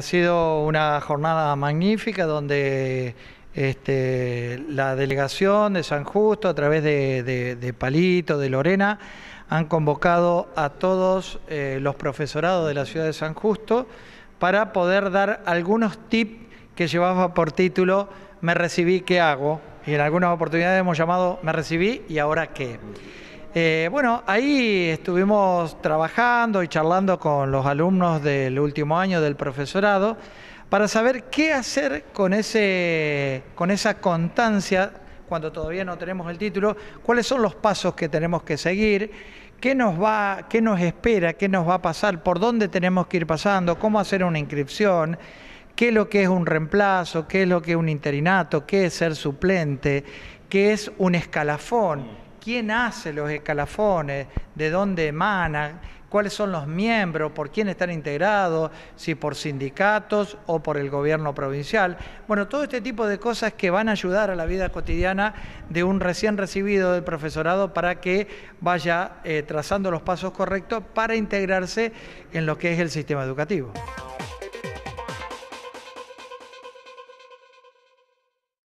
Ha sido una jornada magnífica donde este, la delegación de San Justo, a través de, Palito, de Lorena, han convocado a todos eh, los profesorados de la ciudad de San Justo para poder dar algunos tips que llevaba por título Me recibí, ¿qué hago? Y en algunas oportunidades hemos llamado Me recibí y ahora qué. Eh, bueno, ahí estuvimos trabajando y charlando con los alumnos del último año del profesorado para saber qué hacer con, ese, con esa constancia cuando todavía no tenemos el título, cuáles son los pasos que tenemos que seguir, qué nos va, qué nos espera, qué nos va a pasar, por dónde tenemos que ir pasando, cómo hacer una inscripción, qué es lo que es un reemplazo, qué es lo que es un interinato, qué es ser suplente, qué es un escalafón quién hace los escalafones, de dónde emana, cuáles son los miembros, por quién están integrados, si por sindicatos o por el gobierno provincial. Bueno, todo este tipo de cosas que van a ayudar a la vida cotidiana de un recién recibido del profesorado para que vaya eh, trazando los pasos correctos para integrarse en lo que es el sistema educativo.